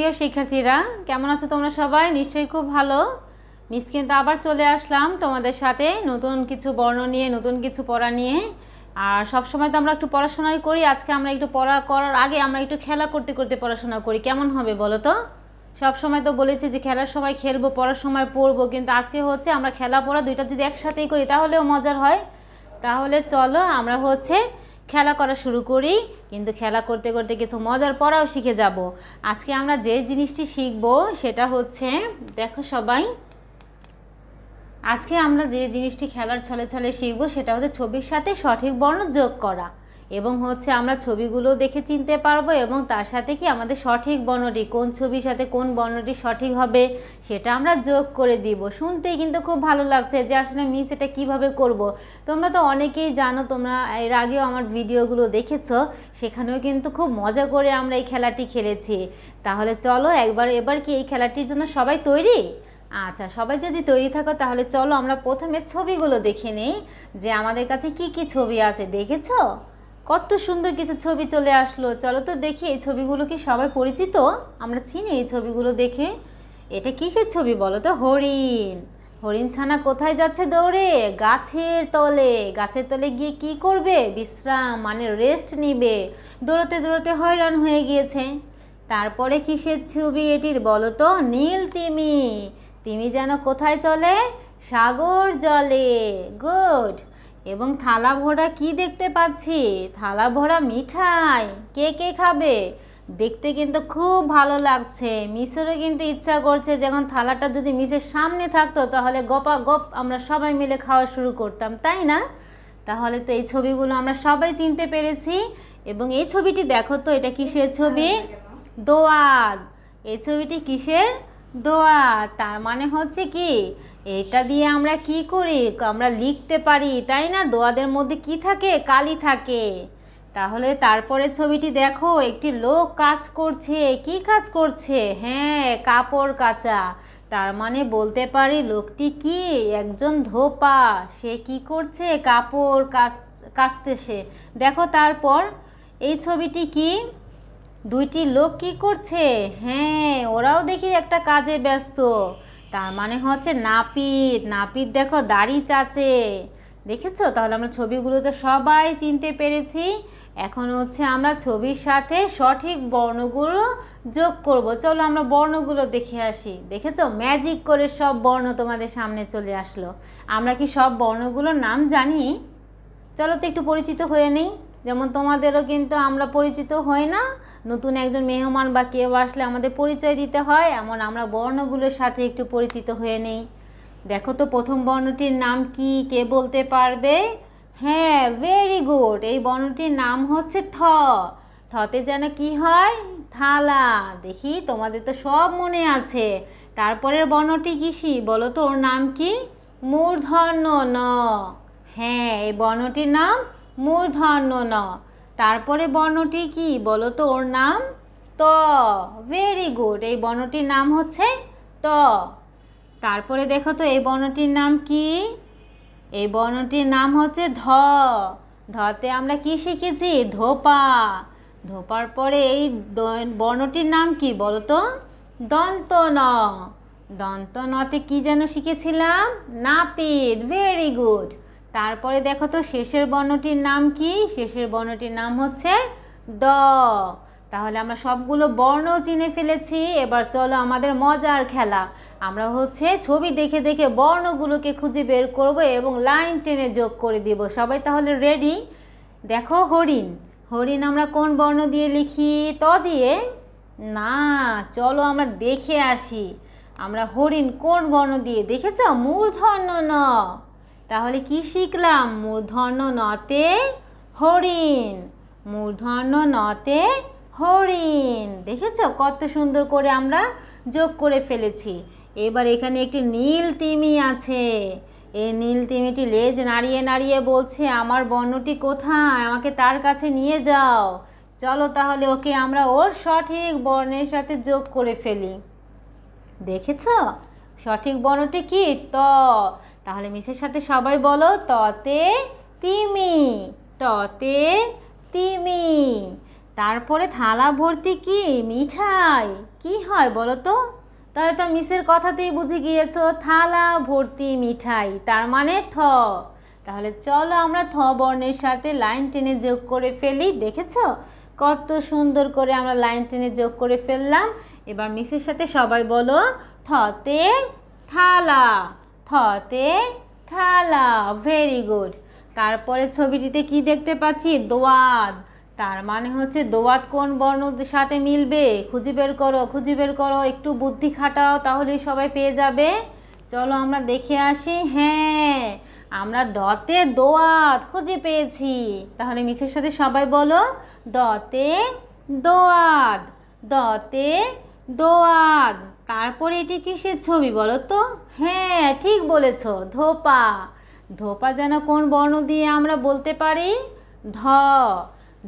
প্রিয় শিক্ষার্থীরা কেমন আছো তোমরা সবাই নিশ্চয়ই খুব ভালো মিস কিন্তু আবার চলে আসলাম তোমাদের সাথে নতুন কিছু বর্ণ নিয়ে নতুন কিছু পড়া নিয়ে আর সব সময় তো আমরা একটু পড়াশোনাই করি আজকে আমরা একটু পড়া করার আগে আমরা একটু খেলা করতে করতে পড়াশোনা করি কেমন হবে বলো তো সব সময় তো বলেছি যে খেলার সময় খেলবো পড়ার সময় পড়বো কিন্তু আজকে হচ্ছে আমরা খেলা পড়া দুইটা যদি একসাথেই করি তাহলেও মজার হয় তাহলে চলো আমরা হচ্ছে খেলা করা শুরু করি কিন্তু খেলা করতে করতে কিছু মজার পড়াও শিখে যাব আজকে আমরা যে জিনিসটি শিখব সেটা হচ্ছে দেখো সবাই আজকে আমরা যে জিনিসটি খেলার ছলে ছলে শিখব সেটা হচ্ছে ছবির সাথে সঠিক বর্ণ যোগ করা এবং হচ্ছে আমরা ছবিগুলো দেখে চিনতে পারবো এবং তার সাথে কি আমাদের সঠিক বর্ণটি কোন ছবির সাথে কোন বর্ণটি সঠিক হবে সেটা আমরা যোগ করে দিব শুনতেই কিন্তু খুব ভালো লাগছে যে আসলে মিস এটা কীভাবে করব। তোমরা তো অনেকেই জানো তোমরা এর আগেও আমার ভিডিওগুলো দেখেছ সেখানেও কিন্তু খুব মজা করে আমরা এই খেলাটি খেলেছি তাহলে চলো একবার এবার কি এই খেলাটির জন্য সবাই তৈরি আচ্ছা সবাই যদি তৈরি থাকো তাহলে চলো আমরা প্রথমে ছবিগুলো দেখে নিই যে আমাদের কাছে কি কি ছবি আছে দেখেছো কত সুন্দর কিছু ছবি চলে আসলো চলো তো দেখি এই ছবিগুলো কি সবাই পরিচিত আমরা চিনি এই ছবিগুলো দেখে এটা কিসের ছবি বলো তো হরিণ হরিণ ছানা কোথায় যাচ্ছে দৌড়ে গাছের তলে গাছের তলে গিয়ে কি করবে বিশ্রাম মানে রেস্ট নিবে দৌড়তে দৌড়তে হয়রান হয়ে গিয়েছে তারপরে কিসের ছবি এটির বলো তো নীল তিমি তিমি যেন কোথায় চলে সাগর জলে গুড এবং থালা ভরা কি দেখতে পাচ্ছি থালা ভরা মিঠাই কে কে খাবে দেখতে কিন্তু খুব ভালো লাগছে মিসেরও কিন্তু ইচ্ছা করছে যখন থালাটা যদি মিসের সামনে থাকতো তাহলে গপা গপ আমরা সবাই মিলে খাওয়া শুরু করতাম তাই না তাহলে তো এই ছবিগুলো আমরা সবাই চিনতে পেরেছি এবং এই ছবিটি দেখো তো এটা কিসের ছবি দোয়াদ এই ছবিটি কিসের দোয়া তার মানে হচ্ছে কি এটা দিয়ে আমরা কি করি আমরা লিখতে পারি তাই না দোয়াদের মধ্যে কি থাকে কালি থাকে তাহলে তারপরে ছবিটি দেখো একটি লোক কাজ করছে কি কাজ করছে হ্যাঁ কাপড় কাচা তার মানে বলতে পারি লোকটি কি একজন ধোপা সে কি করছে কাপড় কাচ সে দেখো তারপর এই ছবিটি কি দুইটি লোক কি করছে হ্যাঁ ওরাও দেখি একটা কাজে ব্যস্ত তার মানে হচ্ছে নাপিত নাপিত দেখো দাড়ি চাচে দেখেছো তাহলে আমরা ছবিগুলোতে সবাই চিনতে পেরেছি এখন হচ্ছে আমরা ছবির সাথে সঠিক বর্ণগুলো যোগ করব চলো আমরা বর্ণগুলো দেখে আসি দেখেছো ম্যাজিক করে সব বর্ণ তোমাদের সামনে চলে আসলো আমরা কি সব বর্ণগুলোর নাম জানি চলো তো একটু পরিচিত হয়ে নেই যেমন তোমাদেরও কিন্তু আমরা পরিচিত হই না নতুন একজন মেহমান বা কেউ আসলে আমাদের পরিচয় দিতে হয় এমন আমরা বর্ণগুলোর সাথে একটু পরিচিত হয়ে নেই দেখো তো প্রথম বর্ণটির নাম কি কে বলতে পারবে হ্যাঁ ভেরি গুড এই বর্ণটির নাম হচ্ছে থ থতে যেন কি হয় থালা দেখি তোমাদের তো সব মনে আছে তারপরের বর্ণটি কিসি বলো তো ওর নাম কি মূর্ধন্য ন হ্যাঁ এই বর্ণটির নাম মূর্ধন্য ন তারপরে বর্ণটি কি বলো তো ওর নাম ত ভেরি গুড এই বর্ণটির নাম হচ্ছে ত তারপরে দেখো তো এই বর্ণটির নাম কি এই বর্ণটির নাম হচ্ছে ধ ধতে আমরা কি শিখেছি ধোপা ধোপার পরে এই বর্ণটির নাম কি বলো তো দন্ত ন দন্ত নতে কি যেন শিখেছিলাম নাপিত ভেরি গুড তারপরে দেখো তো শেষের বর্ণটির নাম কি শেষের বর্ণটির নাম হচ্ছে দ তাহলে আমরা সবগুলো বর্ণ চিনে ফেলেছি এবার চলো আমাদের মজার খেলা আমরা হচ্ছে ছবি দেখে দেখে বর্ণগুলোকে খুঁজে বের করব এবং লাইন টেনে যোগ করে দিব সবাই তাহলে রেডি দেখো হরিণ হরিণ আমরা কোন বর্ণ দিয়ে লিখি ত দিয়ে না চলো আমরা দেখে আসি আমরা হরিণ কোন বর্ণ দিয়ে দেখেছ মূর্ধন্য ন তাহলে কি শিখলাম মূর্ধন্য নতে হরিণ মূর্ধন্য নতে হরিণ দেখেছ কত সুন্দর করে আমরা যোগ করে ফেলেছি এবার এখানে একটি নীল তিমি আছে এই নীল তিমিটি লেজ নাড়িয়ে নাড়িয়ে বলছে আমার বর্ণটি কোথায় আমাকে তার কাছে নিয়ে যাও চলো তাহলে ওকে আমরা ওর সঠিক বর্ণের সাথে যোগ করে ফেলি দেখেছ সঠিক বর্ণটি কি ত তাহলে মিসের সাথে সবাই বলো ততে তিমি ততে তিমি তারপরে থালা ভর্তি কি মিঠাই কি হয় বলো তো তাহলে তো মিসের কথাতেই বুঝে গিয়েছো থালা ভর্তি মিঠাই তার মানে থ তাহলে চলো আমরা থ বর্ণের সাথে লাইন টেনে যোগ করে ফেলি দেখেছো কত সুন্দর করে আমরা লাইন টেনে যোগ করে ফেললাম এবার মিসের সাথে সবাই বলো থতে থালা থতে থালা ভেরি গুড তারপরে ছবিটিতে কি দেখতে পাচ্ছি দোয়াদ তার মানে হচ্ছে দোয়াত কোন বর্ণের সাথে মিলবে খুঁজে বের করো খুঁজে বের করো একটু বুদ্ধি খাটাও তাহলে সবাই পেয়ে যাবে চলো আমরা দেখে আসি হ্যাঁ আমরা দতে দোয়াত খুঁজে পেয়েছি তাহলে মিছের সাথে সবাই বলো দতে দোয়াত দতে দোয়াদ তারপরে এটি কিসের ছবি বলো তো হ্যাঁ ঠিক বলেছ ধোপা ধোপা যেন কোন বর্ণ দিয়ে আমরা বলতে পারি ধ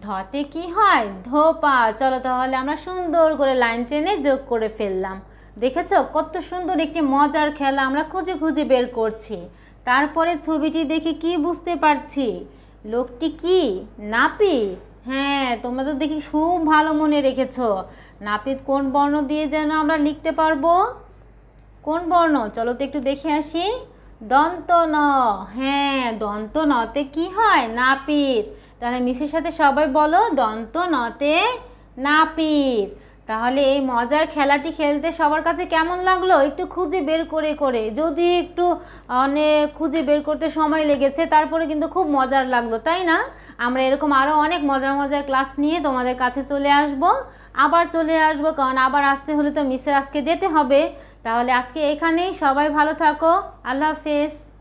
ধতে কি হয় ধোপা চলো তাহলে আমরা সুন্দর করে লাইন টেনে যোগ করে ফেললাম দেখেছ কত সুন্দর একটি মজার খেলা আমরা খুঁজে খুঁজে বের করছি তারপরে ছবিটি দেখে কি বুঝতে পারছি লোকটি কি নাপি হ্যাঁ তোমরা তো দেখি খুব ভালো মনে রেখেছো নাপিত কোন বর্ণ দিয়ে যেন আমরা লিখতে পারবো কোন বর্ণ চলো তো একটু দেখে আসি দন্ত ন হ্যাঁ দন্ত নতে কি হয় নাপিত তাহলে মিসের সাথে সবাই বলো দন্ত নতে নাপিত তাহলে এই মজার খেলাটি খেলতে সবার কাছে কেমন লাগলো একটু খুঁজে বের করে করে যদি একটু অনেক মানে, খুঁজে বের করতে সময় লেগেছে তারপরে কিন্তু খুব মজার লাগলো তাই না আমরা এরকম আরও অনেক মজার মজার ক্লাস নিয়ে তোমাদের কাছে চলে আসব আবার চলে আসব কারণ আবার আসতে হলে তো মিসের আজকে যেতে হবে তাহলে আজকে এখানেই সবাই ভালো থাকো আল্লাহ হাফেজ